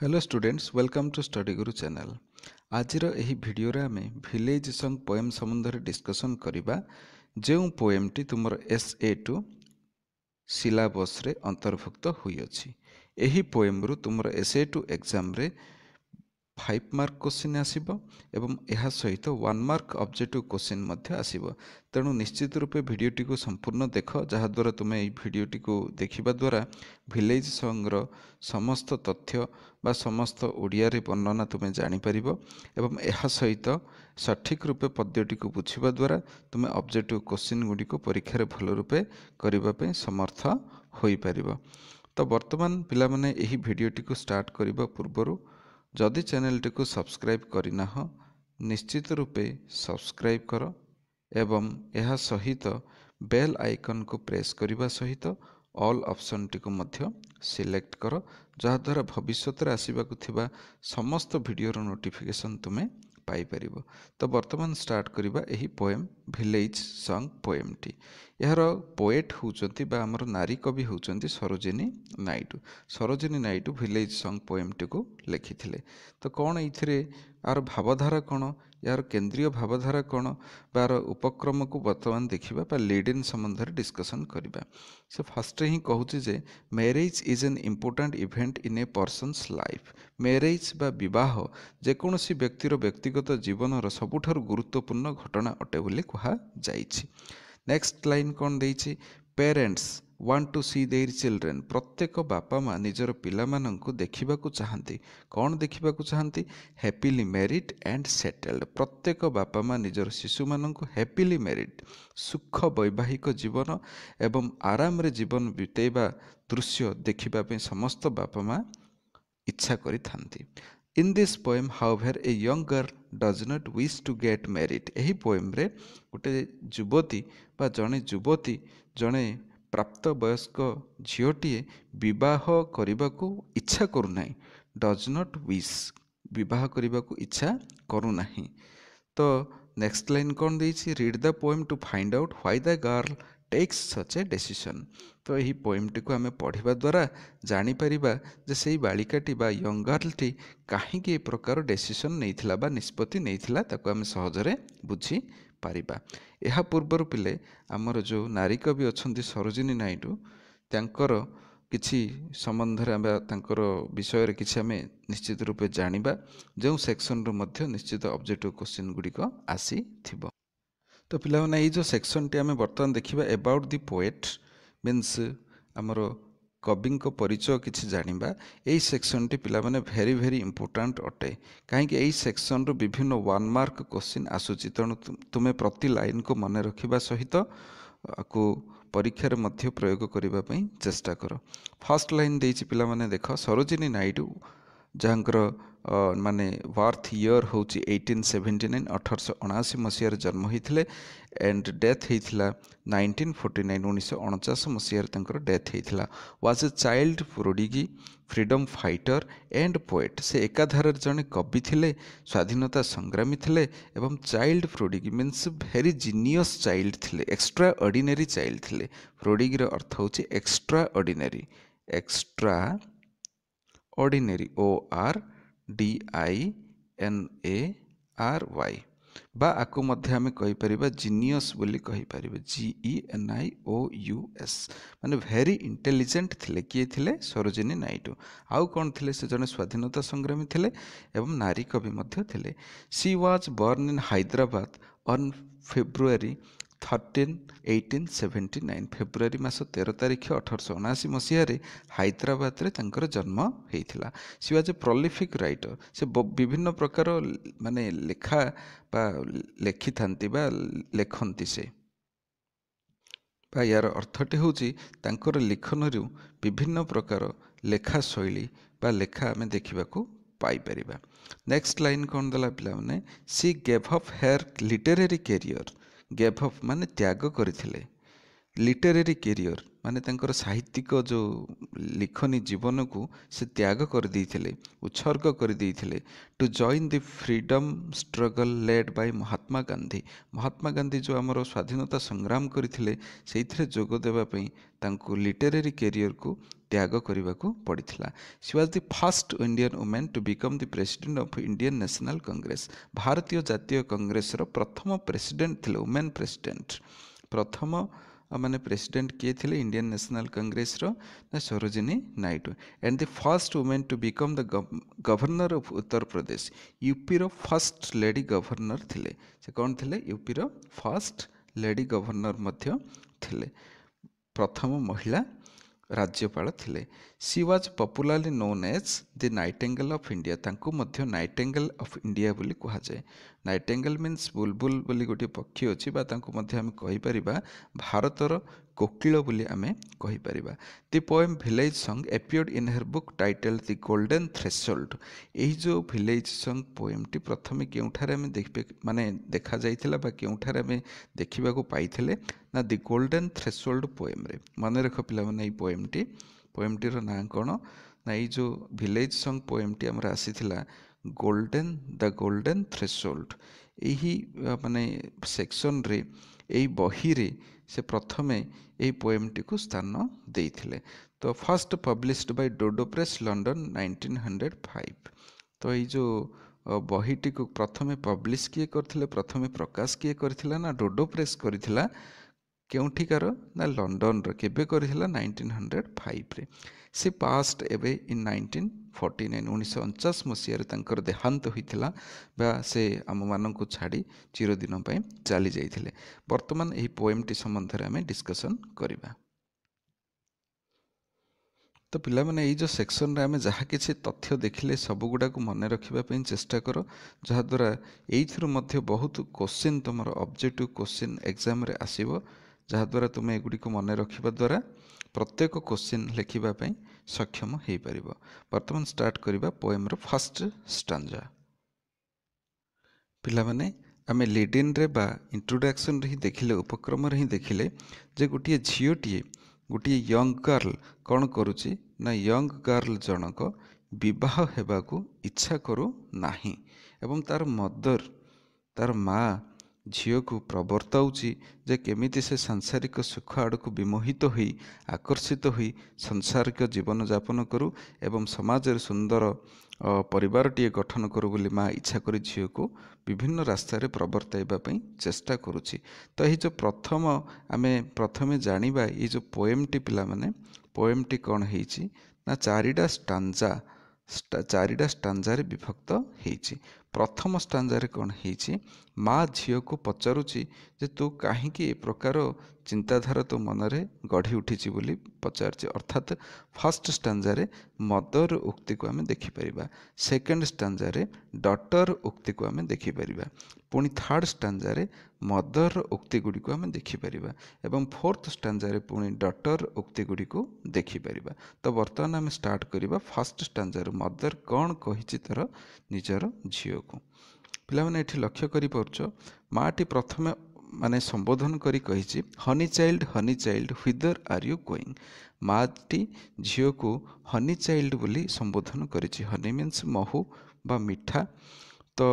hello students welcome to study guru channel ଆଜିର ଏହି ଭିଡ଼ିଓରେ ଆମେ ଭିଲେଜ୍ ସଙ୍ଗ୍ ପୋଏମ୍ ସମ୍ବନ୍ଧରେ ଡିସ୍କସନ୍ କରିବା ଯେଉଁ ପୋଏମ୍ଟି ତୁମର ଏସ୍ ଏ ଟୁ ସିଲାବସ୍ରେ ଅନ୍ତର୍ଭୁକ୍ତ ହୋଇଅଛି ଏହି ପୋଏମ୍ରୁ ତୁମର ଏସ୍ ଏ ଟୁ ଏକ୍ଜାମ୍ରେ ଫାଇଭ୍ ମାର୍କ କୋଶ୍ଚିନ୍ ଆସିବ ଏବଂ ଏହା ସହିତ ୱାନ୍ ମାର୍କ ଅବଜେକ୍ଟିଭ୍ କୋଶ୍ଚିନ୍ ମଧ୍ୟ ଆସିବ ତେଣୁ ନିଶ୍ଚିତ ରୂପେ ଭିଡ଼ିଓଟିକୁ ସମ୍ପୂର୍ଣ୍ଣ ଦେଖ ଯାହାଦ୍ୱାରା ତୁମେ ଏହି ଭିଡ଼ିଓଟିକୁ ଦେଖିବା ଦ୍ୱାରା ଭିଲେଜ୍ ସଙ୍ଗର ସମସ୍ତ ତଥ୍ୟ ବା ସମସ୍ତ ଓଡ଼ିଆରେ ବର୍ଣ୍ଣନା ତୁମେ ଜାଣିପାରିବ ଏବଂ ଏହା ସହିତ ସଠିକ୍ ରୂପେ ପଦ୍ୟଟିକୁ ବୁଝିବା ଦ୍ୱାରା ତୁମେ ଅବଜେକ୍ଟିଭ୍ କୋଶ୍ଚିନ୍ ଗୁଡ଼ିକୁ ପରୀକ୍ଷାରେ ଭଲ ରୂପେ କରିବା ପାଇଁ ସମର୍ଥ ହୋଇପାରିବ ତ ବର୍ତ୍ତମାନ ପିଲାମାନେ ଏହି ଭିଡ଼ିଓଟିକୁ ଷ୍ଟାର୍ଟ କରିବା ପୂର୍ବରୁ ଯଦି ଚ୍ୟାନେଲଟିକୁ ସବସ୍କ୍ରାଇବ୍ କରିନାହ ନିଶ୍ଚିତ ରୂପେ ସବସ୍କ୍ରାଇବ୍ କର ଏବଂ ଏହା ସହିତ ବେଲ୍ ଆଇକନ୍କୁ ପ୍ରେସ୍ କରିବା ସହିତ ଅଲ୍ ଅପସନ୍ଟିକୁ ମଧ୍ୟ ସିଲେକ୍ଟ କର ଯାହାଦ୍ୱାରା ଭବିଷ୍ୟତରେ ଆସିବାକୁ ଥିବା ସମସ୍ତ ଭିଡ଼ିଓର ନୋଟିଫିକେସନ୍ ତୁମେ ପାଇପାରିବ ତ ବର୍ତ୍ତମାନ ଷ୍ଟାର୍ଟ କରିବା ଏହି ପୋଏମ୍ ଭିଲେଜ୍ ସଙ୍ଗ୍ ପୋଏମ୍ଟି ଏହାର ପୋଏଟ୍ ହେଉଛନ୍ତି ବା ଆମର ନାରୀ କବି ହେଉଛନ୍ତି ସରୋଜିନୀ ନାଇଡ଼ୁ ସରୋଜିନୀ ନାଇଡ଼ୁ ଭିଲେଜ୍ ସଙ୍ଗ ପୋଏମ୍ଟିକୁ ଲେଖିଥିଲେ ତ କ'ଣ ଏଇଥିରେ ଆର ଭାବଧାରା କ'ଣ ଏହାର କେନ୍ଦ୍ରୀୟ ଭାବଧାରା କ'ଣ ବା ଏହାର ଉପକ୍ରମକୁ ବର୍ତ୍ତମାନ ଦେଖିବା ବା ଲିଡ଼ିନ୍ ସମ୍ବନ୍ଧରେ ଡିସ୍କସନ୍ କରିବା ସେ ଫାର୍ଷ୍ଟରେ ହିଁ କହୁଛି ଯେ marriage is an important event in a person's life marriage ବା ବିବାହ ଯେକୌଣସି ବ୍ୟକ୍ତିର ବ୍ୟକ୍ତିଗତ ଜୀବନର ସବୁଠାରୁ ଗୁରୁତ୍ୱପୂର୍ଣ୍ଣ ଘଟଣା ଅଟେ ବୋଲି କୁହାଯାଇଛି ନେକ୍ସଟ ଲାଇନ୍ କ'ଣ ଦେଇଛି parents want to see their children ପ୍ରତ୍ୟେକ ବାପା ମାଆ ନିଜର ପିଲାମାନଙ୍କୁ ଦେଖିବାକୁ ଚାହାନ୍ତି କ'ଣ ଦେଖିବାକୁ ଚାହାନ୍ତି ହେପିଲି ମ୍ୟାରିଡ଼୍ ଆଣ୍ଡ ସେଟେଲ୍ଡ ପ୍ରତ୍ୟେକ ବାପା ମାଆ ନିଜର ଶିଶୁମାନଙ୍କୁ ହେପିଲି ମ୍ୟାରିଡ଼୍ ସୁଖ ବୈବାହିକ ଜୀବନ ଏବଂ ଆରାମରେ ଜୀବନ ବିତେଇବା ଦୃଶ୍ୟ ଦେଖିବା ପାଇଁ ସମସ୍ତ ବାପା ମାଆ ଇଚ୍ଛା କରିଥାନ୍ତି in this poem however a young girl does not wish to get married ଏହି ପୋଏମ୍ରେ ଗୋଟେ ଯୁବତୀ ବା ଜଣେ ଯୁବତୀ ଜଣେ ପ୍ରାପ୍ତ ବୟସ୍କ ଝିଅଟିଏ ବିବାହ କରିବାକୁ ଇଚ୍ଛା କରୁନାହିଁ ଡଜ୍ ନଟ୍ ୱିଶ୍ ବିବାହ କରିବାକୁ ଇଚ୍ଛା କରୁନାହିଁ ତ ନେକ୍ସଟ ଲାଇନ୍ କ'ଣ ଦେଇଛି read the poem to find out why the girl takes such a decision ତ ଏହି ପୋଏମ୍ଟିକୁ ଆମେ ପଢ଼ିବା ଦ୍ୱାରା ଜାଣିପାରିବା ଯେ ସେଇ ବାଳିକାଟି ବା ୟଙ୍ଗ ଗାର୍ଲଟି କାହିଁକି ଏ ପ୍ରକାର ଡେସିସନ୍ ନେଇଥିଲା ବା ନିଷ୍ପତ୍ତି ନେଇଥିଲା ତାକୁ ଆମେ ସହଜରେ ବୁଝିପାରିବା ଏହା ପୂର୍ବରୁ ପିଲେ ଆମର ଯେଉଁ ନାରୀ କବି ଅଛନ୍ତି ସରୋଜିନୀ ନାଇଡ଼ୁ ତାଙ୍କର କିଛି ସମ୍ବନ୍ଧରେ ଆମେ ତାଙ୍କର ବିଷୟରେ କିଛି ଆମେ ନିଶ୍ଚିତ ରୂପେ ଜାଣିବା ଯେଉଁ ସେକ୍ସନରୁ ମଧ୍ୟ ନିଶ୍ଚିତ ଅବଜେକ୍ଟିଭ୍ କୋଶ୍ଚିନ୍ ଗୁଡ଼ିକ ଆସିଥିବ ତ ପିଲାମାନେ ଏଇ ଯେଉଁ ସେକ୍ସନ୍ଟି ଆମେ ବର୍ତ୍ତମାନ ଦେଖିବା ଏବାଉଟ୍ ଦି ପୋଏଟ୍ ମିନ୍ସ ଆମର କବିଙ୍କ ପରିଚୟ କିଛି ଜାଣିବା ଏଇ ସେକ୍ସନ୍ଟି ପିଲାମାନେ ଭେରି ଭେରି ଇମ୍ପୋର୍ଟାଣ୍ଟ ଅଟେ କାହିଁକି ଏଇ ସେକ୍ସନ୍ରୁ ବିଭିନ୍ନ ୱାନ୍ ମାର୍କ କୋଶ୍ଚିନ୍ ଆସୁଛି ତେଣୁ ତୁମେ ପ୍ରତି ଲାଇନ୍କୁ ମନେ ରଖିବା ସହିତ ଆକୁ ପରୀକ୍ଷାରେ ମଧ୍ୟ ପ୍ରୟୋଗ କରିବା ପାଇଁ ଚେଷ୍ଟା କର ଫାର୍ଷ୍ଟ ଲାଇନ୍ ଦେଇଛି ପିଲାମାନେ ଦେଖ ସରୋଜିନୀ ନାଇଡ଼ୁ ଯାହାଙ୍କର ମାନେ ବର୍ଥ ଇୟର୍ ହେଉଛି ଏଇଟିନ୍ ସେଭେଣ୍ଟି ନାଇନ୍ ଅଠରଶହ ଅଣାଅଶୀ ମସିହାରେ ଜନ୍ମ ହୋଇଥିଲେ ଆଣ୍ଡ ଡେଥ୍ ହୋଇଥିଲା ନାଇଣ୍ଟିନ୍ ଫୋର୍ଟି ନାଇନ୍ ଉଣେଇଶହ ଅଣଚାଶ ମସିହାରେ ତାଙ୍କର ଡେଥ୍ ହୋଇଥିଲା was a child prodigy freedom fighter and poet ସେ ଏକାଧାରାରେ ଜଣେ କବି ଥିଲେ ସ୍ୱାଧୀନତା ସଂଗ୍ରାମୀ ଥିଲେ ଏବଂ child prodigy means very genius child ଥିଲେ ଏକ୍ସଟ୍ରା ଅର୍ଡ଼ିନେରୀ ଚାଇଲ୍ଡ ଥିଲେ ପ୍ରୋଡ଼ିଗିର ଅର୍ଥ ହେଉଛି extraordinary extraordinary O R D I N A R Y ବା ଆକୁ ମଧ୍ୟ ଆମେ କହିପାରିବା ଜିନିୟସ୍ ବୋଲି କହିପାରିବା G E N I O U S ମାନେ ଭେରି ଇଣ୍ଟେଲିଜେଣ୍ଟ ଥିଲେ କିଏ ଥିଲେ ସରୋଜିନୀ ନାଇଡ଼ୁ ଆଉ କ'ଣ ଥିଲେ ସେ ଜଣେ ସ୍ୱାଧୀନତା ସଂଗ୍ରାମୀ ଥିଲେ ଏବଂ ନାରୀ କବି ମଧ୍ୟ ଥିଲେ she was born in Hyderabad on February thirteen eighteen seventy nine ଫେବୃଆରୀ ମାସ ତେର ତାରିଖ ଅଠରଶହ ଅଣାଅଶୀ ମସିହାରେ ହାଇଦ୍ରାବାଦରେ ତାଙ୍କର ଜନ୍ମ ହୋଇଥିଲା ସେ ଆଜି ପ୍ରଲିଫିକ୍ ରାଇଟର୍ ସେ ବିଭିନ୍ନ ପ୍ରକାର ମାନେ ଲେଖା ବା ଲେଖିଥାନ୍ତି ବା ଲେଖନ୍ତି ସେ ବା ଏହାର ଅର୍ଥଟି ହେଉଛି ତାଙ୍କର ଲେଖନରୁ ବିଭିନ୍ନ ପ୍ରକାର ଲେଖା ଶୈଳୀ ବା ଲେଖା ଆମେ ଦେଖିବାକୁ ପାଇପାରିବା ନେକ୍ସଟ ଲାଇନ୍ କ'ଣ ଦେଲା ପିଲାମାନେ she gave of her literary career gave up ମାନେ ତ୍ୟାଗ କରିଥିଲେ ଲିଟେରାରୀ କେରିୟର ମାନେ ତାଙ୍କର ସାହିତ୍ୟିକ ଯେଉଁ ଲିଖନୀ ଜୀବନକୁ ସେ ତ୍ୟାଗ କରିଦେଇଥିଲେ ଉତ୍ସର୍ଗ କରିଦେଇଥିଲେ to join the freedom struggle led by Mahatma Gandhi Mahatma Gandhi ଯେଉଁ ଆମର ସ୍ୱାଧୀନତା ସଂଗ୍ରାମ କରିଥିଲେ ସେଇଥିରେ ଯୋଗ ଦେବା ପାଇଁ ତାଙ୍କୁ ଲିଟେରାରୀ କେରିୟରକୁ ତ୍ୟାଗ କରିବାକୁ ପଡ଼ିଥିଲା she was the first Indian woman to become the president of Indian National Congress ଭାରତୀୟ ଜାତୀୟ କଂଗ୍ରେସର ପ୍ରଥମ ପ୍ରେସିଡେଣ୍ଟ ଥିଲେ ଓମେନ୍ ପ୍ରେସିଡେଣ୍ଟ ପ୍ରଥମ ଆଉ ମାନେ ପ୍ରେସିଡେଣ୍ଟ କିଏ ଥିଲେ ଇଣ୍ଡିଆନ୍ ନ୍ୟାସନାଲ୍ କଂଗ୍ରେସର ନା Sarojini Naidu and the first woman to become the governor of Uttar Pradesh ୟୁପିର ଫାର୍ଷ୍ଟ ଲେଡ଼ି ଗଭର୍ଣ୍ଣର ଥିଲେ ସେ କ'ଣ ଥିଲେ ୟୁପିର ଫାର୍ଷ୍ଟ ଲେଡ଼ି ଗଭର୍ଣ୍ଣର ମଧ୍ୟ ଥିଲେ ପ୍ରଥମ ମହିଳା ରାଜ୍ୟପାଳ ଥିଲେ she was popularly known as the nightingale of India ତାଙ୍କୁ ମଧ୍ୟ ନାଇଟେଙ୍ଗଲ ଅଫ୍ ଇଣ୍ଡିଆ ବୋଲି କୁହାଯାଏ ନାଇଟେଙ୍ଗଲ ମିନ୍ସ ବୁଲବୁଲ୍ ବୋଲି ଗୋଟିଏ ପକ୍ଷୀ ଅଛି ବା ତାଙ୍କୁ ମଧ୍ୟ ଆମେ କହିପାରିବା ଭାରତର କୋକିଳ ବୋଲି ଆମେ କହିପାରିବା the poem village song appeared in her book title the golden threshold ଏହି ଯେଉଁ ଭିଲେଜ୍ ସଙ୍ଗ ପୋଏମ୍ଟି ପ୍ରଥମେ କେଉଁଠାରେ ଆମେ ମାନେ ଦେଖାଯାଇଥିଲା ବା କେଉଁଠାରେ ଆମେ ଦେଖିବାକୁ ପାଇଥିଲେ ନା ଦି ଗୋଲ୍ଡେନ୍ ଥ୍ରେସୋଲ୍ଡ ପୋଏମ୍ରେ ମନେ ରଖ ପିଲାମାନେ ଏହି ପୋଏମ୍ଟି ପୋଏମ୍ଟିର ନାଁ କ'ଣ ନା ଏଇ ଯେଉଁ ଭିଲେଜ୍ ସଙ୍ଗ ପୋଏମ୍ଟି ଆମର ଆସିଥିଲା ଗୋଲ୍ଡେନ୍ ଦ ଗୋଲ୍ଡେନ୍ ଥ୍ରେସୋଲ୍ଡ ଏହି ମାନେ ସେକ୍ସନ୍ରେ এই ବହିରେ ସେ ପ୍ରଥମେ ଏହି ପୋଏମ୍ଟିକୁ ସ୍ଥାନ ଦେଇଥିଲେ ତ first published by Dodo Press London nineteen hundred five ତ ଏଇ ଯେଉଁ ବହିଟିକୁ ପ୍ରଥମେ ପବ୍ଲିଶ କିଏ କରିଥିଲେ ପ୍ରଥମେ ପ୍ରକାଶ କିଏ କରିଥିଲା ନା ଡୋଡୋ ପ୍ରେସ୍ କରିଥିଲା କେଉଁଠିକାର ନା ଲଣ୍ଡନର କେବେ କରିଥିଲା ନାଇନଟିନ୍ ହଣ୍ଡ୍ରେଡ଼ ଫାଇଭରେ ସେ ପାଷ୍ଟ ଏବେ ଇନ୍ ନାଇଣ୍ଟିନ୍ ଫର୍ଟି ନାଇନ୍ ଉଣେଇଶହ ଅଣଚାଶ ମସିହାରେ ତାଙ୍କର ଦେହାନ୍ତ ହୋଇଥିଲା ବା ସେ ଆମମାନଙ୍କୁ ଛାଡ଼ି ଚିରଦିନ ପାଇଁ ଚାଲିଯାଇଥିଲେ ବର୍ତ୍ତମାନ ଏହି ପୋଏମ୍ଟି ସମ୍ବନ୍ଧରେ ଆମେ ଡିସ୍କସନ୍ କରିବା ତ ପିଲାମାନେ ଏଇ ଯେଉଁ ସେକ୍ସନ୍ରେ ଆମେ ଯାହା କିଛି ତଥ୍ୟ ଦେଖିଲେ ସବୁଗୁଡ଼ାକୁ ମନେ ରଖିବା ପାଇଁ ଚେଷ୍ଟା କର ଯାହାଦ୍ୱାରା ଏଇଥିରୁ ମଧ୍ୟ ବହୁତ କୋଶ୍ଚିନ୍ ତୁମର ଅବଜେକ୍ଟିଭ୍ କୋଶ୍ଚିନ୍ ଏକ୍ଜାମ୍ରେ ଆସିବ ଯାହାଦ୍ୱାରା ତୁମେ ଏଗୁଡ଼ିକୁ ମନେ ରଖିବା ଦ୍ୱାରା ପ୍ରତ୍ୟେକ କୋଶ୍ଚିନ୍ ଲେଖିବା ପାଇଁ ସକ୍ଷମ ହୋଇପାରିବ ବର୍ତ୍ତମାନ ଷ୍ଟାର୍ଟ କରିବା ପୋଏମ୍ର ଫାଷ୍ଟ ଷ୍ଟାଞ୍ଜା ପିଲାମାନେ ଆମେ ଲିଡ଼ିନ୍ରେ ବା ଇଣ୍ଟ୍ରୋଡ଼କ୍ସନ୍ରେ ହିଁ ଦେଖିଲେ ଉପକ୍ରମରେ ହିଁ ଦେଖିଲେ ଯେ ଗୋଟିଏ ଝିଅଟିଏ ଗୋଟିଏ ୟଙ୍ଗ ଗାର୍ଲ କ'ଣ କରୁଛି ନା ୟଙ୍ଗ ଗାର୍ଲ ଜଣକ ବିବାହ ହେବାକୁ ଇଚ୍ଛା କରୁନାହିଁ ଏବଂ ତା'ର ମଦର ତା'ର ମାଆ ଝିଅକୁ ପ୍ରବର୍ତ୍ତାଉଛି ଯେ କେମିତି ସେ ସାଂସାରିକ ସୁଖ ଆଡ଼କୁ ବିମୋହିତ ହୋଇ ଆକର୍ଷିତ ହୋଇ ସାଂସାରିକ ଜୀବନଯାପନ କରୁ ଏବଂ ସମାଜରେ ସୁନ୍ଦର ପରିବାରଟିଏ ଗଠନ କରୁ ବୋଲି ମା' ଇଚ୍ଛା କରି ଝିଅକୁ ବିଭିନ୍ନ ରାସ୍ତାରେ ପ୍ରବର୍ତ୍ତାଇବା ପାଇଁ ଚେଷ୍ଟା କରୁଛି ତ ଏହି ଯେଉଁ ପ୍ରଥମ ଆମେ ପ୍ରଥମେ ଜାଣିବା ଏଇ ଯେଉଁ ପୋଏମ୍ଟି ପିଲାମାନେ ପୋଏମ୍ଟି କ'ଣ ହେଇଛି ନା ଚାରିଟା ଷ୍ଟାଞ୍ଜା ଚାରିଟା ଷ୍ଟାଞ୍ଜାରେ ବିଭକ୍ତ ହେଇଛି ପ୍ରଥମ ଷ୍ଟାଞ୍ଜାରେ କ'ଣ ହେଇଛି ମା ଝିଅକୁ ପଚାରୁଛି ଯେ ତୁ କାହିଁକି ଏ ପ୍ରକାର ଚିନ୍ତାଧାରା ତୋ ମନରେ ଗଢ଼ି ଉଠିଛି ବୋଲି ପଚାରୁଛି ଅର୍ଥାତ୍ ଫାର୍ଷ୍ଟ ଷ୍ଟାଞ୍ଜାରେ ମଦର ଉକ୍ତିକୁ ଆମେ ଦେଖିପାରିବା ସେକେଣ୍ଡ ଷ୍ଟାଞ୍ଜାରେ ଡଟର ଉକ୍ତିକୁ ଆମେ ଦେଖିପାରିବା ପୁଣି ଥାର୍ଡ଼ ଷ୍ଟାଞ୍ଜାରେ ମଦର ଉକ୍ତିଗୁଡ଼ିକୁ ଆମେ ଦେଖିପାରିବା ଏବଂ ଫୋର୍ଥ ଷ୍ଟାଞ୍ଜାରେ ପୁଣି ଡଟର ଉକ୍ତିଗୁଡ଼ିକୁ ଦେଖିପାରିବା ତ ବର୍ତ୍ତମାନ ଆମେ ଷ୍ଟାର୍ଟ କରିବା ଫାର୍ଷ୍ଟ ଷ୍ଟାଞ୍ଜାରୁ ମଦର କ'ଣ କହିଛି ତା'ର ନିଜର ଝିଅକୁ ପିଲାମାନେ ଏଠି ଲକ୍ଷ୍ୟ କରିପାରୁଛ ମାଆଟି ପ୍ରଥମେ ମାନେ ସମ୍ବୋଧନ କରି କହିଛି honey child honey child whither are you going ମାଆଟି ଝିଅକୁ ହନି ଚାଇଲ୍ଡ ବୋଲି ସମ୍ବୋଧନ କରିଛି ହନି ମିନ୍ସ ମହୁ ବା ମିଠା ତ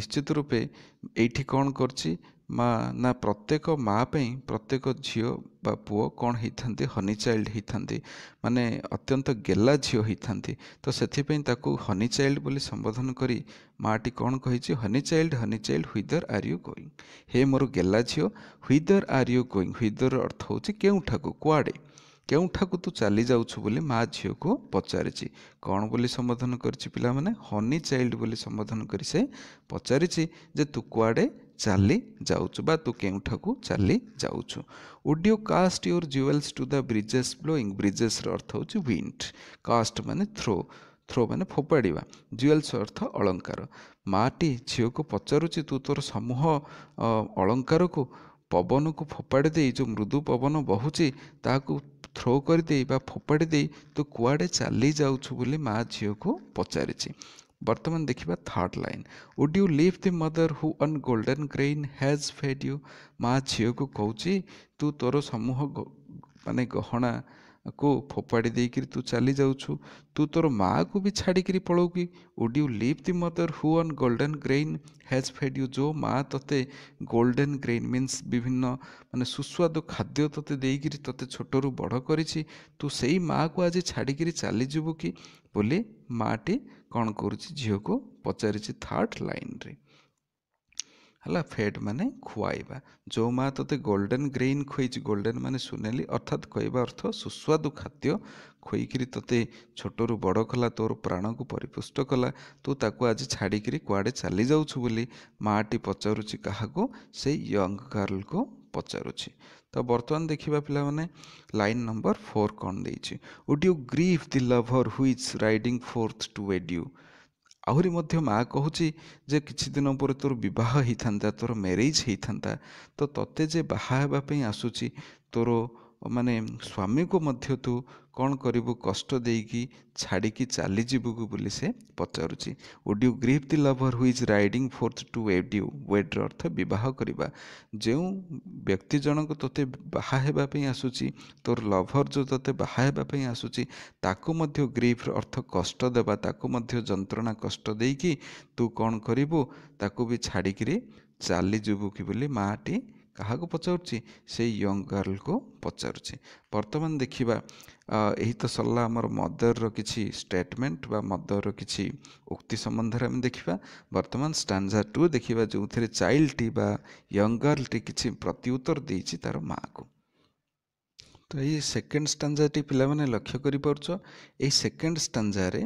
ନିଶ୍ଚିତ ରୂପେ ଏଇଠି କ'ଣ କରୁଛି ମା ନା ପ୍ରତ୍ୟେକ ମା ପାଇଁ ପ୍ରତ୍ୟେକ ଝିଅ ବା ପୁଅ କ'ଣ ହେଇଥାନ୍ତି ହନି ଚାଇଲ୍ଡ ହେଇଥାନ୍ତି ମାନେ ଅତ୍ୟନ୍ତ ଗେଲା ଝିଅ ହେଇଥାନ୍ତି ତ ସେଥିପାଇଁ ତାକୁ ହନି ଚାଇଲ୍ଡ ବୋଲି ସମ୍ବୋଧନ କରି ମା'ଟି କ'ଣ କହିଛି honey child honey child whither are you going ହେ ମୋର ଗେଲା ଝିଅ ହ୍ୱିଦର ଆର୍ ୟୁ ଗୋଇଂ ହୁଇଦର ଅର୍ଥ ହେଉଛି କେଉଁଠାକୁ କୁଆଡ଼େ କେଉଁଠାକୁ ତୁ ଚାଲି ଯାଉଛୁ ବୋଲି ମା ଝିଅକୁ ପଚାରିଛି କ'ଣ ବୋଲି ସମ୍ବୋଧନ କରିଛି ପିଲାମାନେ ହନି ଚାଇଲ୍ଡ ବୋଲି ସମ୍ବୋଧନ କରି ସେ ପଚାରିଛି ଯେ ତୁ କୁଆଡ଼େ ଚାଲି ଯାଉଛୁ ବା ତୁ କେଉଁଠାକୁ ଚାଲି ଯାଉଛୁ would you cast your jewels to the breezes blowing ବ୍ରିଜେସ୍ର ଅର୍ଥ ହେଉଛି ୱିଣ୍ଡ କାଷ୍ଟ ମାନେ ଥ୍ରୋ ଥ୍ରୋ ମାନେ ଫୋପାଡ଼ିବା ଜୁଏଲ୍ସ ଅର୍ଥ ଅଳଙ୍କାର ମାଟି ଝିଅକୁ ପଚାରୁଛି ତୁ ତୋର ସମୂହ ଅଳଙ୍କାରକୁ ପବନକୁ ଫୋପାଡ଼ି ଦେଇ ଯେଉଁ ମୃଦୁ ପବନ ବହୁଛି ତାହାକୁ ଥ୍ରୋ କରିଦେଇ ବା ଫୋପାଡ଼ି ଦେଇ ତୁ କୁଆଡ଼େ ଚାଲି ଯାଉଛୁ ବୋଲି ମା' ଝିଅକୁ ପଚାରିଛି ବର୍ତ୍ତମାନ ଦେଖିବା third line would you leave the mother who on golden grain has fed you ମା' ଝିଅକୁ କହୁଛି ତୁ ତୋର ସମୂହ ମାନେ ଗହଣା କୁ ଫୋପାଡ଼ି ଦେଇକିରି ତୁ ଚାଲି ଯାଉଛୁ ତୁ ତୋର ମାଆକୁ ବି ଛାଡ଼ିକିରି ପଳାଉ କି would you leave the mother who on golden grain has fed you ଯେଉଁ ମାଆ ତୋତେ ଗୋଲ୍ଡେନ୍ ଗ୍ରେନ୍ ମିନ୍ସ ବିଭିନ୍ନ ମାନେ ସୁସ୍ୱାଦୁ ଖାଦ୍ୟ ତୋତେ ଦେଇକିରି ତୋତେ ଛୋଟରୁ ବଡ଼ କରିଛି ତୁ ସେଇ ମାଆକୁ ଆଜି ଛାଡ଼ିକିରି ଚାଲିଯିବୁ କି ବୋଲି ମାଆଟି କ'ଣ କରୁଛି ଝିଅକୁ ପଚାରିଛି ଥାର୍ଡ଼ ଲାଇନ୍ରେ ହେଲା ଫେଟ୍ ମାନେ ଖୁଆଇବା ଯେଉଁ ମା ତୋତେ ଗୋଲ୍ଡେନ୍ ଗ୍ରେନ୍ ଖୁଆଇଛି ଗୋଲ୍ଡେନ୍ ମାନେ ସୁନେଲି ଅର୍ଥାତ୍ କହିବା ଅର୍ଥ ସୁସ୍ୱାଦୁ ଖାଦ୍ୟ ଖୁଆଇକିରି ତୋତେ ଛୋଟରୁ ବଡ଼ କଲା ତୋର ପ୍ରାଣକୁ ପରିପୁଷ୍ଟ କଲା ତୁ ତାକୁ ଆଜି ଛାଡ଼ିକିରି କୁଆଡ଼େ ଚାଲିଯାଉଛୁ ବୋଲି ମାଆଟି ପଚାରୁଛି କାହାକୁ ସେ ୟଙ୍ଗ ଗାର୍ଲକୁ ପଚାରୁଛି ତ ବର୍ତ୍ତମାନ ଦେଖିବା ପିଲାମାନେ ଲାଇନ୍ ନମ୍ବର ଫୋର୍ କ'ଣ ଦେଇଛି would you grieve the lover who is riding forth to wed you ଆହୁରି ମଧ୍ୟ ମା କହୁଛି ଯେ କିଛି ଦିନ ପରେ ତୋର ବିବାହ ହେଇଥାନ୍ତା ତୋର ମ୍ୟାରେଜ୍ ହେଇଥାନ୍ତା ତ ତୋତେ ଯେ ବାହା ହେବା ପାଇଁ ଆସୁଛି ତୋର ମାନେ ସ୍ୱାମୀକୁ ମଧ୍ୟ ତୁ କ'ଣ କରିବୁ କଷ୍ଟ ଦେଇକି ଛାଡ଼ିକି ଚାଲିଯିବୁକୁ ବୋଲି ସେ ପଚାରୁଛି would you grieve the lover who is riding forth to wed you ୱେଡ୍ର ଅର୍ଥ ବିବାହ କରିବା ଯେଉଁ ବ୍ୟକ୍ତି ଜଣଙ୍କ ତୋତେ ବାହା ହେବା ପାଇଁ ଆସୁଛି ତୋର ଲଭର୍ ଯେଉଁ ତୋତେ ବାହା ହେବା ପାଇଁ ଆସୁଛି ତାକୁ ମଧ୍ୟ ଗ୍ରିଫ୍ର ଅର୍ଥ କଷ୍ଟ ଦେବା ତାକୁ ମଧ୍ୟ ଯନ୍ତ୍ରଣା କଷ୍ଟ ଦେଇକି ତୁ କ'ଣ କରିବୁ ତାକୁ ବି ଛାଡ଼ିକିରି ଚାଲିଯିବୁ କି ବୋଲି ମାଆଟି କାହାକୁ ପଚାରୁଛି ସେଇ ୟଙ୍ଗ ଗାର୍ଲକୁ ପଚାରୁଛି ବର୍ତ୍ତମାନ ଦେଖିବା ଏହି ତ ସରିଲା ଆମର ମଦରର କିଛି ଷ୍ଟେଟମେଣ୍ଟ ବା ମଦରର କିଛି ଉକ୍ତି ସମ୍ବନ୍ଧରେ ଆମେ ଦେଖିବା ବର୍ତ୍ତମାନ ଷ୍ଟାଞ୍ଜା ଟୁ ଦେଖିବା ଯେଉଁଥିରେ ଚାଇଲ୍ଡଟି ବା ୟଙ୍ଗ ଗର୍ଲଟି କିଛି ପ୍ରତି ଉତ୍ତର ଦେଇଛି ତା'ର ମାଆକୁ ତ ଏଇ ସେକେଣ୍ଡ ଷ୍ଟାଞ୍ଜାଟି ପିଲାମାନେ ଲକ୍ଷ୍ୟ କରିପାରୁଛ ଏଇ ସେକେଣ୍ଡ ଷ୍ଟାଞ୍ଜାରେ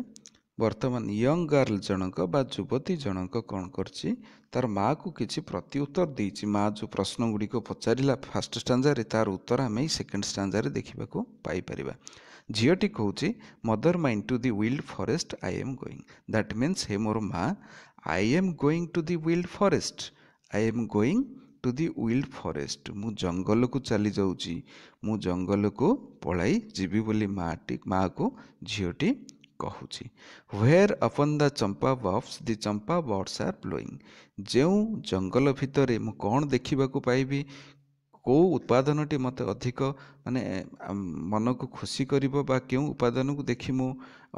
बर्तमा यंग गार्लज जनक बा जुवती जनक कन् तर मान्छे प्रति उत्तर दिन्छ माश्न गुड्क पचारिला फास्ट स्टान्जारे तार उत्तर आमे सकेन्ड स्टान्जारे देखेको पापर झिटी कि mother mine to the wild I am going that means हे मोर म I am going to the wild forest I'm going to the wild forest म जङ्गलको चाहिँ म जङ्गलको पढाइ को माउटी କହୁଛି where upon the champa boughs the champa birds are blowing ଯେଉଁ ଜଙ୍ଗଲ ଭିତରେ ମୁଁ କ'ଣ ଦେଖିବାକୁ ପାଇବି କେଉଁ ଉତ୍ପାଦନଟି ମୋତେ ଅଧିକ ମାନେ ମନକୁ ଖୁସି କରିବ ବା କେଉଁ ଉପାଦାନକୁ ଦେଖି ମୁଁ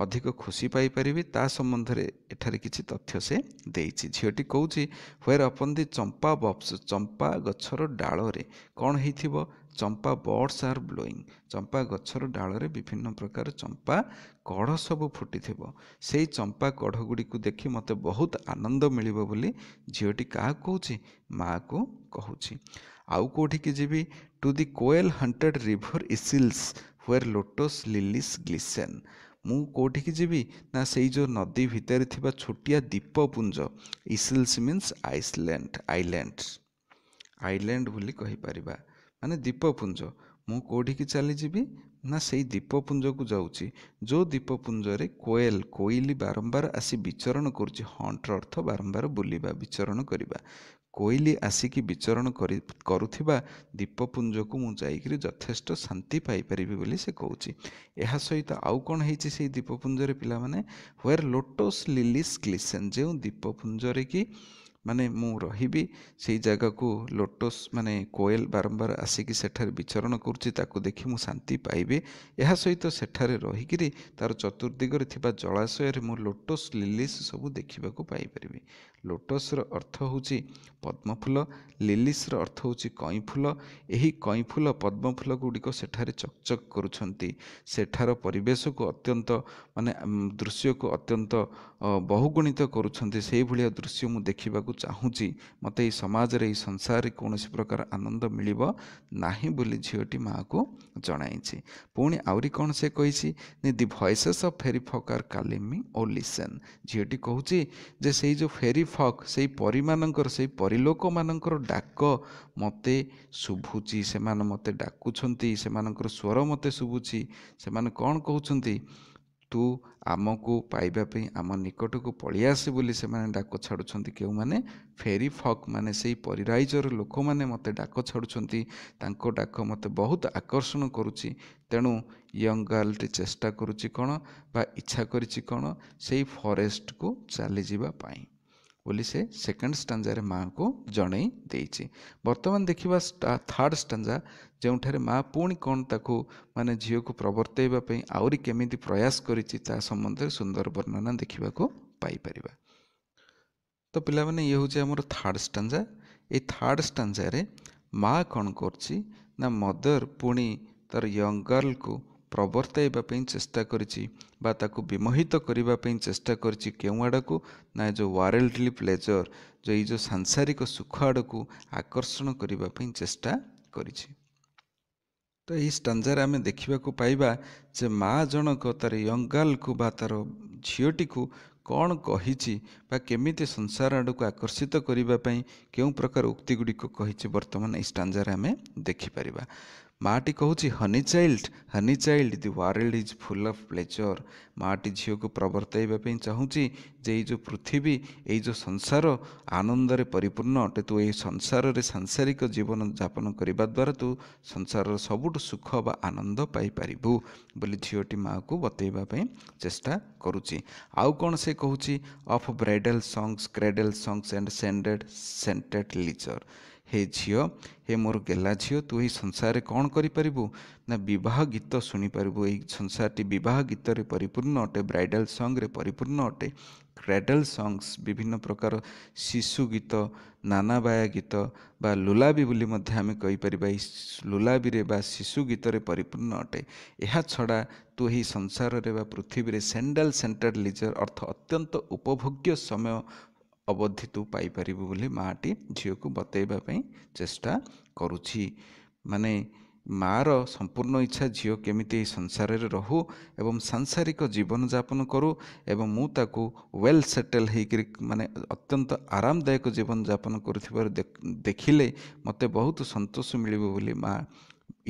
ଅଧିକ ଖୁସି ପାଇପାରିବି ତା ସମ୍ବନ୍ଧରେ ଏଠାରେ କିଛି ତଥ୍ୟ ସେ ଦେଇଛି ଝିଅଟି କହୁଛି ହ୍ୱେର୍ ଅପନ୍ ଦି ଚମ୍ପା ବପ୍ସ ଚମ୍ପା ଗଛର ଡାଳରେ କ'ଣ ହେଇଥିବ ଚମ୍ପା ବର୍ଡ଼ସ୍ ଆର୍ ବ୍ଲୋଇଂ ଚମ୍ପା ଗଛର ଡାଳରେ ବିଭିନ୍ନ ପ୍ରକାର ଚମ୍ପା କଢ଼ ସବୁ ଫୁଟିଥିବ ସେଇ ଚମ୍ପା କଢ଼ ଗୁଡ଼ିକୁ ଦେଖି ମୋତେ ବହୁତ ଆନନ୍ଦ ମିଳିବ ବୋଲି ଝିଅଟି କାହାକୁ କହୁଛି ମାଆକୁ କହୁଛି ଆଉ କେଉଁଠିକି ଯିବି to the koel haunted river isles where lotus lilies glisten ମୁଁ କେଉଁଠିକି ଯିବି ନା ସେଇ ଯେଉଁ ନଦୀ ଭିତରେ ଥିବା ଛୋଟିଆ ଦ୍ୱୀପପୁଞ୍ଜ isles means island island island ବୋଲି କହିପାରିବା ମାନେ ଦ୍ୱୀପପୁଞ୍ଜ ମୁଁ କେଉଁଠିକି ଚାଲିଯିବି ନା ସେଇ ଦ୍ୱୀପପୁଞ୍ଜକୁ ଯାଉଛି ଯେଉଁ ଦ୍ୱୀପପୁଞ୍ଜରେ କୋଏଲ କୋଇଲି ବାରମ୍ବାର ଆସି ବିଚରଣ କରୁଛି ହଣ୍ଟର ଅର୍ଥ ବାରମ୍ବାର ବୁଲିବା ବିଚରଣ କରିବା କୋଇଲି ଆସିକି ବିଚରଣ କରି କରୁଥିବା ଦ୍ୱୀପପୁଞ୍ଜକୁ ମୁଁ ଯାଇକିରି ଯଥେଷ୍ଟ ଶାନ୍ତି ପାଇପାରିବି ବୋଲି ସେ କହୁଛି ଏହା ସହିତ ଆଉ କ'ଣ ହେଇଛି ସେଇ ଦ୍ୱୀପପୁଞ୍ଜରେ ପିଲାମାନେ ହୁଏର୍ ଲୋଟସ୍ ଲିଲିସ୍ କ୍ଲିସେନ୍ ଯେଉଁ ଦ୍ୱୀପପୁଞ୍ଜରେ କି ମାନେ ମୁଁ ରହିବି ସେଇ ଜାଗାକୁ ଲୋଟସ୍ ମାନେ କୋଏଲ ବାରମ୍ବାର ଆସିକି ସେଠାରେ ବିଚରଣ କରୁଛି ତାକୁ ଦେଖି ମୁଁ ଶାନ୍ତି ପାଇବି ଏହା ସହିତ ସେଠାରେ ରହିକିରି ତା'ର ଚତୁର୍ଦିଗରେ ଥିବା ଜଳାଶୟରେ ମୁଁ ଲୋଟସ୍ ଲିଲିସ୍ ସବୁ ଦେଖିବାକୁ ପାଇପାରିବି ଲୋଟସ୍ର ଅର୍ଥ ହେଉଛି ପଦ୍ମଫୁଲ ଲିଲିସ୍ର ଅର୍ଥ ହେଉଛି କଇଁଫୁଲ ଏହି କଇଁଫୁଲ ଗୁଡ଼ିକ ସେଠାରେ ଚକଚକ୍ କରୁଛନ୍ତି ସେଠାର ପରିବେଶକୁ ଅତ୍ୟନ୍ତ ମାନେ ଦୃଶ୍ୟକୁ ଅତ୍ୟନ୍ତ ବହୁଗୁଣିତ କରୁଛନ୍ତି ସେହିଭଳିଆ ଦୃଶ୍ୟ ମୁଁ ଦେଖିବାକୁ ଚାହୁଁଛି ମୋତେ ଏହି ସମାଜରେ ଏହି ସଂସାରରେ କୌଣସି ପ୍ରକାର ଆନନ୍ଦ ମିଳିବ ନାହିଁ ବୋଲି ଝିଅଟି ମାଆକୁ ଜଣାଇଛି ପୁଣି ଆହୁରି କ'ଣ ସେ କହିଛି ନି ଦି ଭଏସେସ୍ ଅଫ୍ ଫେରି ଫକାର କାଲିମି ଓ ଲିସେନ୍ ଝିଅଟି କହୁଛି ଯେ ସେଇ ଯେଉଁ ଫେରି ଫକ୍ ସେଇ ପରିମାନଙ୍କର ସେଇ ପରିଲୋକମାନଙ୍କର ଡାକ ମୋତେ ଶୁଭୁଛି ସେମାନେ ମୋତେ ଡାକୁଛନ୍ତି ସେମାନଙ୍କର ସ୍ୱର ମୋତେ ଶୁଭୁଛି ସେମାନେ କ'ଣ କହୁଛନ୍ତି ତୁ ଆମକୁ ପାଇବା ପାଇଁ ଆମ ନିକଟକୁ ପଳେଇ ଆସେ ବୋଲି ସେମାନେ ଡାକ ଛାଡ଼ୁଛନ୍ତି କେଉଁମାନେ ଫେରି ଫକ୍ ମାନେ ସେଇ ପରିରାଇଜର ଲୋକମାନେ ମୋତେ ଡାକ ଛାଡ଼ୁଛନ୍ତି ତାଙ୍କ ଡାକ ମୋତେ ବହୁତ ଆକର୍ଷଣ କରୁଛି ତେଣୁ ୟଙ୍ଗ ଗାର୍ଲଟି ଚେଷ୍ଟା କରୁଛି କ'ଣ ବା ଇଚ୍ଛା କରିଛି କ'ଣ ସେଇ ଫରେଷ୍ଟକୁ ଚାଲିଯିବା ପାଇଁ ବୋଲି ସେ ସେକେଣ୍ଡ ଷ୍ଟାଞ୍ଜାରେ ମାଆଙ୍କୁ ଜଣାଇ ଦେଇଛି ବର୍ତ୍ତମାନ ଦେଖିବା ଥାର୍ଡ଼ ଷ୍ଟାଞ୍ଜା ଯେଉଁଠାରେ ମାଆ ପୁଣି କ'ଣ ତାକୁ ମାନେ ଝିଅକୁ ପ୍ରବର୍ତ୍ତାଇବା ପାଇଁ ଆହୁରି କେମିତି ପ୍ରୟାସ କରିଛି ତା ସମ୍ବନ୍ଧରେ ସୁନ୍ଦର ବର୍ଣ୍ଣନା ଦେଖିବାକୁ ପାଇପାରିବା ତ ପିଲାମାନେ ଇଏ ହେଉଛି ଆମର ଥାର୍ଡ଼ ଷ୍ଟାଞ୍ଜା ଏଇ ଥାର୍ଡ଼ ଷ୍ଟାଞ୍ଜାରେ ମାଆ କ'ଣ କରୁଛି ନା ମଦର୍ ପୁଣି ତା'ର ୟଙ୍ଗ ଗର୍ଲକୁ ପ୍ରବର୍ତ୍ତାଇବା ପାଇଁ ଚେଷ୍ଟା କରିଛି ବା ତାକୁ ବିମୋହିତ କରିବା ପାଇଁ ଚେଷ୍ଟା କରିଛି କେଉଁ ଆଡ଼କୁ ନା ଏ ଯେଉଁ ୱାରେଲ୍ଡଲି ପ୍ଲେଜର୍ ଯେଉଁ ଏଇ ଯେଉଁ ସାଂସାରିକ ସୁଖ ଆଡ଼କୁ ଆକର୍ଷଣ କରିବା ପାଇଁ ଚେଷ୍ଟା କରିଛି ତ ଏହି ଷ୍ଟାଞ୍ଜାରେ ଆମେ ଦେଖିବାକୁ ପାଇବା ଯେ ମା ଜଣକ ତାର ୟଙ୍ଗ ଗାର୍ଲକୁ ବା ତାର ଝିଅଟିକୁ କ'ଣ କହିଛି ବା କେମିତି ସଂସାର ଆଡ଼କୁ ଆକର୍ଷିତ କରିବା ପାଇଁ କେଉଁ ପ୍ରକାର ଉକ୍ତି ଗୁଡ଼ିକ କହିଛି ବର୍ତ୍ତମାନ ଏହି ଷ୍ଟାଞ୍ଜାରେ ଆମେ ଦେଖିପାରିବା ମାଆଟି କହୁଛି honey child honey child the world is full of pleasure ମାଆଟି ଝିଅକୁ ପ୍ରବର୍ତ୍ତାଇବା ପାଇଁ ଚାହୁଁଛି ଯେ ଏଇ ଯେଉଁ ପୃଥିବୀ ଏଇ ଯେଉଁ ସଂସାର ଆନନ୍ଦରେ ପରିପୂର୍ଣ୍ଣ ଅଟେ ତୁ ଏହି ସଂସାରରେ ସାଂସାରିକ ଜୀବନ ଯାପନ କରିବା ଦ୍ୱାରା ତୁ ସଂସାରର ସବୁଠୁ ସୁଖ ବା ଆନନ୍ଦ ପାଇପାରିବୁ ବୋଲି ଝିଅଟି ମାଆକୁ ବତେଇବା ପାଇଁ ଚେଷ୍ଟା କରୁଛି ଆଉ କ'ଣ ସେ କହୁଛି of bridal songs cradle songs and sandal scented leisure ହେ ଝିଅ ହେ ମୋର ଗେଲା ଝିଅ ତୁ ଏହି ସଂସାରରେ କ'ଣ କରିପାରିବୁ ନା ବିବାହ ଗୀତ ଶୁଣିପାରିବୁ ଏହି ସଂସାରଟି ବିବାହ ଗୀତରେ ପରିପୂର୍ଣ୍ଣ ଅଟେ ବ୍ରାଇଡ଼ାଲ ସଙ୍ଗରେ ପରିପୂର୍ଣ୍ଣ ଅଟେ କ୍ରାଇଡ଼ାଲ ସଙ୍ଗସ୍ ବିଭିନ୍ନ ପ୍ରକାର ଶିଶୁ ଗୀତ ନାନାବାୟା ଗୀତ ବା ଲୁଲାବି ବୋଲି ମଧ୍ୟ ଆମେ କହିପାରିବା ଏହି ଲୁଲାବିରେ ବା ଶିଶୁ ଗୀତରେ ପରିପୂର୍ଣ୍ଣ ଅଟେ ଏହା ଛଡ଼ା ତୁ ଏହି ସଂସାରରେ ବା ପୃଥିବୀରେ ସେଣ୍ଡାଲ ସେଣ୍ଟର୍ଡ଼ ଲିଜର୍ ଅର୍ଥ ଅତ୍ୟନ୍ତ ଉପଭୋଗ୍ୟ ସମୟ ଅବଧି ତୁ ପାଇପାରିବୁ ବୋଲି ମାଆଟି ଝିଅକୁ ବତେଇବା ପାଇଁ ଚେଷ୍ଟା କରୁଛି ମାନେ ମାଆର ସମ୍ପୂର୍ଣ୍ଣ ଇଚ୍ଛା ଝିଅ କେମିତି ଏହି ସଂସାରରେ ରହୁ ଏବଂ ସାଂସାରିକ ଜୀବନଯାପନ କରୁ ଏବଂ ମୁଁ ତାକୁ ୱେଲ୍ ସେଟେଲ୍ ହୋଇକରି ମାନେ ଅତ୍ୟନ୍ତ ଆରାମଦାୟକ ଜୀବନଯାପନ କରୁଥିବାରୁ ଦେଖିଲେ ମୋତେ ବହୁତ ସନ୍ତୋଷ ମିଳିବ ବୋଲି ମାଆ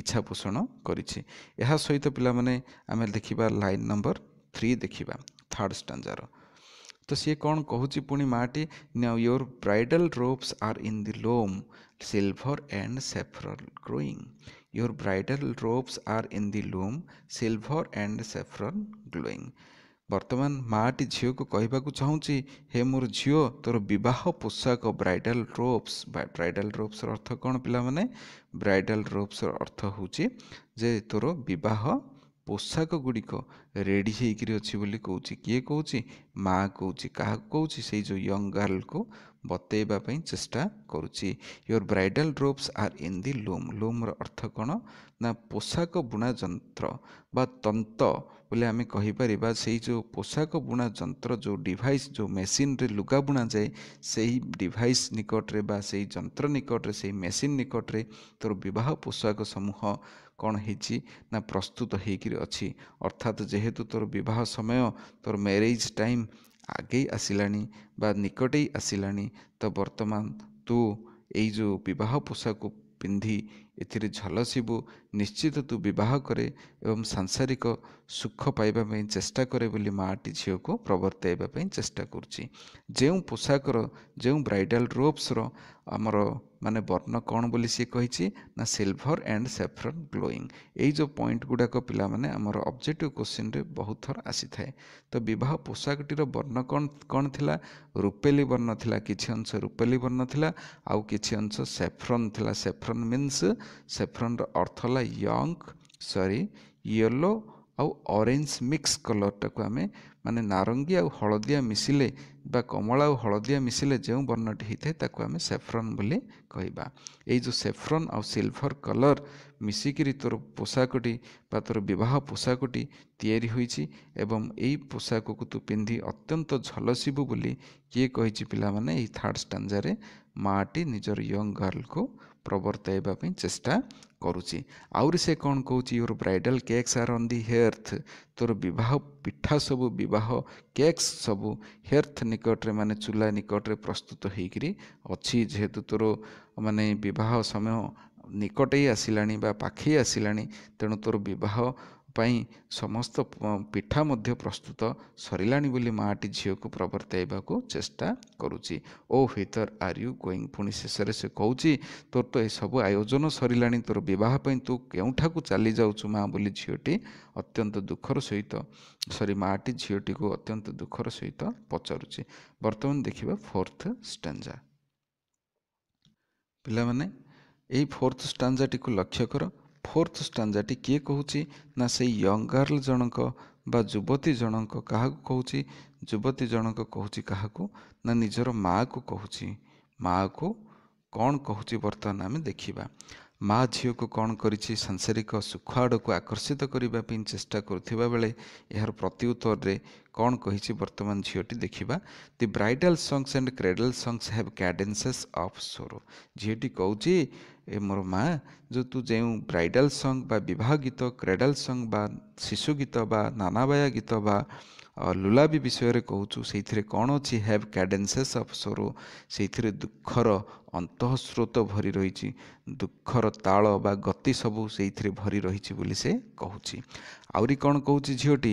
ଇଚ୍ଛା ପୋଷଣ କରିଛି ଏହା ସହିତ ପିଲାମାନେ ଆମେ ଦେଖିବା ଲାଇନ୍ ନମ୍ବର ଥ୍ରୀ ଦେଖିବା ଥାର୍ଡ଼ ଷ୍ଟାଞ୍ଜାର ତ ସିଏ କ'ଣ କହୁଛି ପୁଣି ମାଆଟି your bridal robes are in the loom silver and saffron glowing your bridal robes are in the loom silver and saffron glowing ବର୍ତ୍ତମାନ ମାଆଟି ଝିଅକୁ କହିବାକୁ ଚାହୁଁଛି ହେ ମୋର ଝିଅ ତୋର ବିବାହ ପୋଷାକ ବ୍ରାଇଡ଼ାଲ୍ ରୋପ୍ସ ବ୍ରାଇଡ଼ାଲ୍ ରୋପ୍ସର ଅର୍ଥ କ'ଣ ପିଲାମାନେ ବ୍ରାଇଡ଼ାଲ୍ ରୋପ୍ସର ଅର୍ଥ ହେଉଛି ଯେ ତୋର ବିବାହ ପୋଷାକ ଗୁଡ଼ିକ ରେଡ଼ି ହେଇକିରି ଅଛି ବୋଲି କହୁଛି କିଏ କହୁଛି ମା କହୁଛି କାହାକୁ କହୁଛି ସେଇ ଯେଉଁ ୟଙ୍ଗ ଗାର୍ଲକୁ ବତେଇବା ପାଇଁ ଚେଷ୍ଟା କରୁଛି your bridal robes are in the loom loom ଅର୍ଥ କ'ଣ ନା ପୋଷାକ ବୁଣା ଯନ୍ତ୍ର ବା ତନ୍ତ ବୋଲି ଆମେ କହିପାରିବା ସେଇ ଯେଉଁ ପୋଷାକ ବୁଣା ଯନ୍ତ୍ର ଯେଉଁ ଡିଭାଇସ୍ ଯେଉଁ ମେସିନ୍ରେ ଲୁଗା ବୁଣାଯାଏ ସେହି ଡିଭାଇସ୍ ନିକଟରେ ବା ସେହି ଯନ୍ତ୍ର ନିକଟରେ ସେହି ମେସିନ୍ ନିକଟରେ ତୋର ବିବାହ ପୋଷାକ ସମୂହ କ'ଣ ହେଇଛି ନା ପ୍ରସ୍ତୁତ ହେଇକିରି ଅଛି ଅର୍ଥାତ୍ ଯେହେତୁ ତୋର ବିବାହ ସମୟ ତୋର ମ୍ୟାରେଜ୍ ଟାଇମ୍ ଆଗେଇ ଆସିଲାଣି ବା ନିକଟେଇ ଆସିଲାଣି ତ ବର୍ତ୍ତମାନ ତୁ ଏଇ ଯେଉଁ ବିବାହ ପୋଷାକ ପିନ୍ଧି ଏଥିରେ ଝଲସିବୁ ନିଶ୍ଚିତ ତୁ ବିବାହ କରେ ଏବଂ ସାଂସାରିକ ସୁଖ ପାଇବା ପାଇଁ ଚେଷ୍ଟା କରେ ବୋଲି ମାଆଟି ଝିଅକୁ ପ୍ରବର୍ତ୍ତାଇବା ପାଇଁ ଚେଷ୍ଟା କରୁଛି ଯେଉଁ ପୋଷାକର ଯେଉଁ ବ୍ରାଇଡ଼ାଲ୍ ରୋପ୍ସର ଆମର ମାନେ ବର୍ଣ୍ଣ କ'ଣ ବୋଲି ସିଏ କହିଛି ନା ସିଲଭର ଆଣ୍ଡ ସେଫ୍ରନ୍ ଗ୍ଲୋଇଂ ଏଇ ଯେଉଁ ପଏଣ୍ଟ ଗୁଡ଼ାକ ପିଲାମାନେ ଆମର ଅବଜେକ୍ଟିଭ କୋଶ୍ଚିନ୍ରେ ବହୁତ ଥର ଆସିଥାଏ ତ ବିବାହ ପୋଷାକଟିର ବର୍ଣ୍ଣ କ'ଣ କ'ଣ ଥିଲା ରୂପେଲି ବର୍ଣ୍ଣ ଥିଲା କିଛି ଅଂଶ ରୂପେଲି ବର୍ଣ୍ଣ ଥିଲା ଆଉ କିଛି ଅଂଶ ସେଫ୍ରନ୍ ଥିଲା ସେଫ୍ରନ୍ ମିନ୍ସ ସେଫ୍ରନ୍ର ଅର୍ଥ ହେଲା ୟଙ୍ଗ ସରି ୟେଲୋ ଆଉ ଅରେଞ୍ଜ ମିକ୍ସ କଲର୍ଟାକୁ ଆମେ ମାନେ ନାରଙ୍ଗୀ ଆଉ ହଳଦିଆ ମିଶିଲେ ବା କମଳା ଆଉ ହଳଦିଆ ମିଶିଲେ ଯେଉଁ ବର୍ଣ୍ଣଟି ହୋଇଥାଏ ତାକୁ ଆମେ ସେଫ୍ରନ୍ ବୋଲି କହିବା ଏଇ ଯେଉଁ ସେଫ୍ରନ୍ ଆଉ ସିଲଭର୍ କଲର୍ ମିଶିକିରି ତୋର ପୋଷାକଟି ବା ତୋର ବିବାହ ପୋଷାକଟି ତିଆରି ହୋଇଛି ଏବଂ ଏଇ ପୋଷାକକୁ ତୁ ପିନ୍ଧି ଅତ୍ୟନ୍ତ ଝଲସିବୁ ବୋଲି କିଏ କହିଛି ପିଲାମାନେ ଏଇ ଥାର୍ଡ଼ ଷ୍ଟାଞ୍ଜାରେ ମାଆଟି ନିଜର ୟଙ୍ଗ ଗର୍ଲକୁ ପ୍ରବର୍ତ୍ତାଇବା ପାଇଁ ଚେଷ୍ଟା କରୁଛି ଆହୁରି ସେ କ'ଣ କହୁଛି your bridal cakes are on the hearth ତୋର ବିବାହ ପିଠା ସବୁ ବିବାହ କେକ୍ସ ସବୁ ହେର୍ଥ ନିକଟରେ ମାନେ ଚୁଲା ନିକଟରେ ପ୍ରସ୍ତୁତ ହୋଇକରି ଅଛି ଯେହେତୁ ତୋର ମାନେ ବିବାହ ସମୟ ନିକଟେଇ ଆସିଲାଣି ବା ପାଖେଇ ଆସିଲାଣି ତେଣୁ ତୋର ବିବାହ ପାଇଁ ସମସ୍ତ ପିଠା ମଧ୍ୟ ପ୍ରସ୍ତୁତ ସରିଲାଣି ବୋଲି ମାଆଟି ଝିଅକୁ ପ୍ରବର୍ତ୍ତାଇବାକୁ ଚେଷ୍ଟା କରୁଛି ଓ ହିତର ଆର୍ ୟୁ ଗୋଇଂ ପୁଣି ଶେଷରେ ସେ କହୁଛି ତୋର ତ ଏସବୁ ଆୟୋଜନ ସରିଲାଣି ତୋର ବିବାହ ପାଇଁ ତୁ କେଉଁଠାକୁ ଚାଲିଯାଉଛୁ ମା' ବୋଲି ଝିଅଟି ଅତ୍ୟନ୍ତ ଦୁଃଖର ସହିତ ସରି ମାଆଟି ଝିଅଟିକୁ ଅତ୍ୟନ୍ତ ଦୁଃଖର ସହିତ ପଚାରୁଛି ବର୍ତ୍ତମାନ ଦେଖିବା ଫୋର୍ଥ ଷ୍ଟାଞ୍ଜା ପିଲାମାନେ ଏଇ ଫୋର୍ଥ ଷ୍ଟାଞ୍ଜାଟିକୁ ଲକ୍ଷ୍ୟ କର ଫୋର୍ଥ ଷ୍ଟାଞ୍ଜାଟି କିଏ କହୁଛି ନା ସେଇ ୟଙ୍ଗ ଗାର୍ଲ ଜଣଙ୍କ ବା ଯୁବତୀ ଜଣଙ୍କ କାହାକୁ କହୁଛି ଯୁବତୀ ଜଣଙ୍କ କହୁଛି କାହାକୁ ନା ନିଜର ମାଆକୁ କହୁଛି ମାଆକୁ କ'ଣ କହୁଛି ବର୍ତ୍ତମାନ ଆମେ ଦେଖିବା ମା' ଝିଅକୁ କ'ଣ କରିଛି ସାଂସାରିକ ସୁଖ ଆଡ଼କୁ ଆକର୍ଷିତ କରିବା ପାଇଁ ଚେଷ୍ଟା କରୁଥିବା ବେଳେ ଏହାର ପ୍ରତି ଉତ୍ତରରେ କ'ଣ କହିଛି ବର୍ତ୍ତମାନ ଝିଅଟି ଦେଖିବା the bridal songs and cradle songs have cadences of sorrow ଝିଅଟି କହୁଛି ଏ ମୋର ମା ଯେଉଁ ତୁ ଯେଉଁ ବ୍ରାଇଡ଼ାଲ ସଙ୍ଗ ବା ବିବାହ ଗୀତ କ୍ରେଡ଼ାଲ ସଙ୍ଗ ବା ଶିଶୁ ଗୀତ ବା ନାନାବାୟା ଗୀତ ବା ଲୁଲାବି ବିଷୟରେ କହୁଛୁ ସେଇଥିରେ କ'ଣ ଅଛି ହ୍ୟାଭ୍ କ୍ୟାଡେନ୍ସେସ୍ ଅଫ୍ ସୋରୋ ସେଇଥିରେ ଦୁଃଖର ଅନ୍ତଃସ୍ରୋତ ଭରି ରହିଛି ଦୁଃଖର ତାଳ ବା ଗତି ସବୁ ସେଇଥିରେ ଭରି ରହିଛି ବୋଲି ସେ କହୁଛି ଆହୁରି କ'ଣ କହୁଛି ଝିଅଟି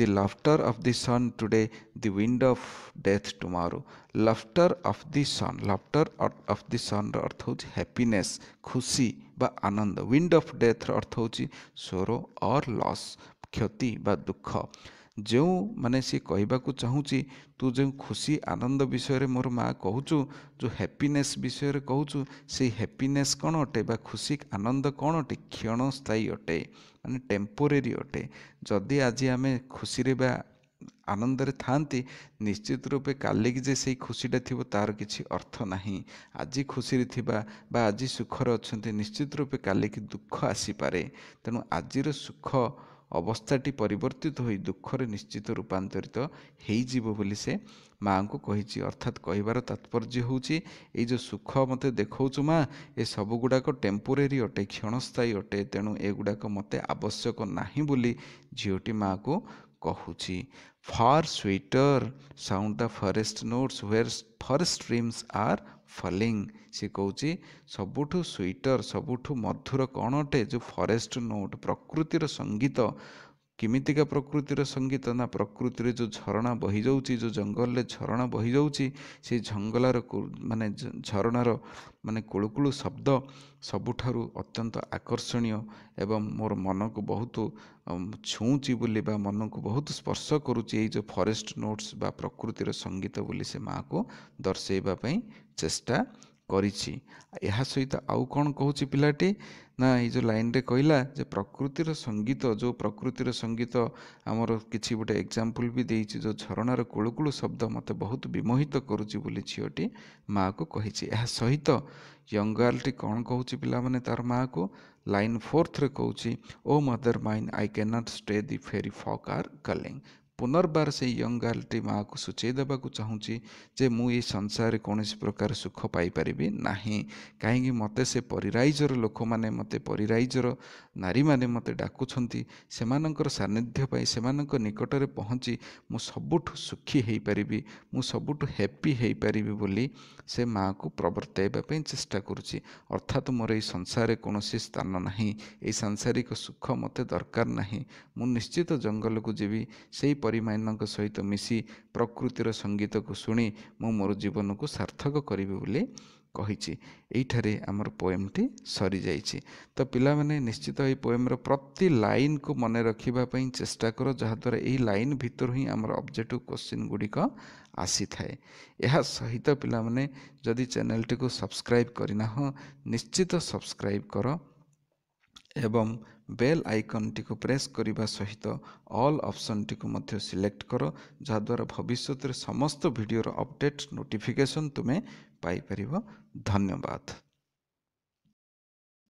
the laughter of the sun today the wind of death tomorrow laughter of the sun laughter of the ସନ୍ର ଅର୍ଥ ହେଉଛି ହ୍ୟାପିନେସ୍ ଖୁସି ବା ଆନନ୍ଦ ୱିଣ୍ଡ ଅଫ୍ ଡେଥ୍ର ଅର୍ଥ ହେଉଛି ସ୍ୱର ଅର୍ ଲସ୍ କ୍ଷତି ବା ଦୁଃଖ ଯେଉଁମାନେ ସିଏ କହିବାକୁ ଚାହୁଁଛି ତୁ ଯେଉଁ ଖୁସି ଆନନ୍ଦ ବିଷୟରେ ମୋର ମା' କହୁଛୁ ଯେଉଁ ହାପିନେସ୍ ବିଷୟରେ କହୁଛୁ ସେଇ ହାପିନେସ୍ କ'ଣ ଅଟେ ବା ଖୁସି ଆନନ୍ଦ କ'ଣ ଅଟେ କ୍ଷଣସ୍ଥାୟୀ ଅଟେ ମାନେ ଟେମ୍ପୋରେରୀ ଅଟେ ଯଦି ଆଜି ଆମେ ଖୁସିରେ ବା ଆନନ୍ଦରେ ଥାନ୍ତି ନିଶ୍ଚିତ ରୂପେ କାଲିକି ଯେ ସେଇ ଖୁସିଟା ଥିବ ତା'ର କିଛି ଅର୍ଥ ନାହିଁ ଆଜି ଖୁସିରେ ଥିବା ବା ଆଜି ସୁଖରେ ଅଛନ୍ତି ନିଶ୍ଚିତ ରୂପେ କାଲିକି ଦୁଃଖ ଆସିପାରେ ତେଣୁ ଆଜିର ସୁଖ ଅବସ୍ଥାଟି ପରିବର୍ତ୍ତିତ ହୋଇ ଦୁଃଖରେ ନିଶ୍ଚିତ ରୂପାନ୍ତରିତ ହୋଇଯିବ ବୋଲି ସେ ମାଆଙ୍କୁ କହିଛି ଅର୍ଥାତ୍ କହିବାର ତାତ୍ପର୍ଯ୍ୟ ହେଉଛି ଏଇ ଯେଉଁ ସୁଖ ମୋତେ ଦେଖାଉଛୁ ମା ଏ ଗୁଡ଼ାକ ଟେମ୍ପୋରେରୀ ଅଟେ କ୍ଷଣସ୍ଥାୟୀ ଅଟେ ତେଣୁ ଏଗୁଡ଼ାକ ମୋତେ ଆବଶ୍ୟକ ନାହିଁ ବୋଲି ଝିଅଟି ମାଆକୁ କହୁଛି far sweeter sound the forest notes where forest dreams are falling ସେ କହୁଛି ସବୁଠୁ ସୁଇଟର ସବୁଠୁ ମଧୁର କ'ଣ ଅଟେ ଯେଉଁ ଫରେଷ୍ଟ ନୋଟ୍ ପ୍ରକୃତିର ସଙ୍ଗୀତ କେମିତିକା ପ୍ରକୃତିର ସଙ୍ଗୀତ ନା ପ୍ରକୃତିରେ ଯେଉଁ ଝରଣା ବହିଯାଉଛି ଯେଉଁ ଜଙ୍ଗଲରେ ଝରଣା ବହିଯାଉଛି ସେ ଜଙ୍ଗଲର ମାନେ ଝରଣାର ମାନେ କୁଳୁକୁଳୁ ଶବ୍ଦ ସବୁଠାରୁ ଅତ୍ୟନ୍ତ ଆକର୍ଷଣୀୟ ଏବଂ ମୋର ମନକୁ ବହୁତ ଛୁଉଁଛି ବୋଲି ବା ମନକୁ ବହୁତ ସ୍ପର୍ଶ କରୁଛି ଏଇ ଯେଉଁ ଫରେଷ୍ଟ ନୋଟ୍ସ ବା ପ୍ରକୃତିର ସଙ୍ଗୀତ ବୋଲି ସେ ମାଆକୁ ଦର୍ଶାଇବା ପାଇଁ ଚେଷ୍ଟା କରିଛି ଏହା ସହିତ ଆଉ କ'ଣ କହୁଛି ପିଲାଟି ନା ଏଇ ଯେଉଁ ଲାଇନ୍ରେ କହିଲା ଯେ ପ୍ରକୃତିର ସଙ୍ଗୀତ ଯେଉଁ ପ୍ରକୃତିର ସଙ୍ଗୀତ ଆମର କିଛି ଗୋଟେ ଏକ୍ଜାମ୍ପଲ୍ ବି ଦେଇଛି ଯେଉଁ ଝରଣାର କୁଳୁକୁଳୁ ଶବ୍ଦ ମୋତେ ବହୁତ ବିମୋହିତ କରୁଛି ବୋଲି ଝିଅଟି ମାଆକୁ କହିଛି ଏହା ସହିତ ୟଙ୍ଗ ଗାର୍ଲଟି କ'ଣ କହୁଛି ପିଲାମାନେ ତାର ମାଆକୁ ଲାଇନ୍ ଫୋର୍ଥରେ କହୁଛି O mother mine I cannot stay the fairy folk ଆର୍ କଲିଙ୍ଗ ପୁନର୍ବାର ସେଇ ୟଙ୍ଗ ଗାର୍ଲଟି ମାଆକୁ ସୂଚେଇ ଦେବାକୁ ଚାହୁଁଛି ଯେ ମୁଁ ଏଇ ସଂସାରରେ କୌଣସି ପ୍ରକାର ସୁଖ ପାଇପାରିବି ନାହିଁ କାହିଁକି ମୋତେ ସେ ପରିରାଇଜର ଲୋକମାନେ ମୋତେ ପରିରାଇଜର ନାରୀମାନେ ମୋତେ ଡାକୁଛନ୍ତି ସେମାନଙ୍କର ସାନ୍ନିଧ୍ୟ ପାଇଁ ସେମାନଙ୍କ ନିକଟରେ ପହଞ୍ଚି ମୁଁ ସବୁଠୁ ସୁଖୀ ହୋଇପାରିବି ମୁଁ ସବୁଠୁ ହେପି ହୋଇପାରିବି ବୋଲି ସେ ମାଆକୁ ପ୍ରବର୍ତ୍ତାଇବା ପାଇଁ ଚେଷ୍ଟା କରୁଛି ଅର୍ଥାତ୍ ମୋର ଏଇ ସଂସାରରେ କୌଣସି ସ୍ଥାନ ନାହିଁ ଏଇ ସାଂସାରିକ ସୁଖ ମୋତେ ଦରକାର ନାହିଁ ମୁଁ ନିଶ୍ଚିତ ଜଙ୍ଗଲକୁ ଯିବି ସେହି ପରିମାନଙ୍କ ସହିତ ମିଶି ପ୍ରକୃତିର ସଙ୍ଗୀତକୁ ଶୁଣି ମୁଁ ମୋର ଜୀବନକୁ ସାର୍ଥକ କରିବି ବୋଲି କହିଛି ଏଇଠାରେ ଆମର ପୋଏମ୍ଟି ସରିଯାଇଛି ତ ପିଲାମାନେ ନିଶ୍ଚିତ ଏହି ପୋଏମ୍ର ପ୍ରତି ଲାଇନ୍କୁ ମନେ ରଖିବା ପାଇଁ ଚେଷ୍ଟା କର ଯାହାଦ୍ୱାରା ଏହି ଲାଇନ୍ ଭିତରୁ ହିଁ ଆମର ଅବଜେକ୍ଟିଭ୍ କୋଶ୍ଚିନ୍ ଗୁଡ଼ିକ ଆସିଥାଏ ଏହା ସହିତ ପିଲାମାନେ ଯଦି ଚ୍ୟାନେଲ୍ଟିକୁ ସବସ୍କ୍ରାଇବ୍ କରିନାହଁ ନିଶ୍ଚିତ ସବସ୍କ୍ରାଇବ୍ କର ଏବଂ ବେଲ୍ ଆଇକନ୍ଟିକୁ ପ୍ରେସ୍ କରିବା ସହିତ ଅଲ୍ ଅପ୍ସନ୍ଟିକୁ ମଧ୍ୟ ସିଲେକ୍ଟ କର ଯାହାଦ୍ୱାରା ଭବିଷ୍ୟତରେ ସମସ୍ତ ଭିଡ଼ିଓର ଅପଡ଼େଟ୍ ନୋଟିଫିକେସନ୍ ତୁମେ ପାଇପାରିବ ଧନ୍ୟବାଦ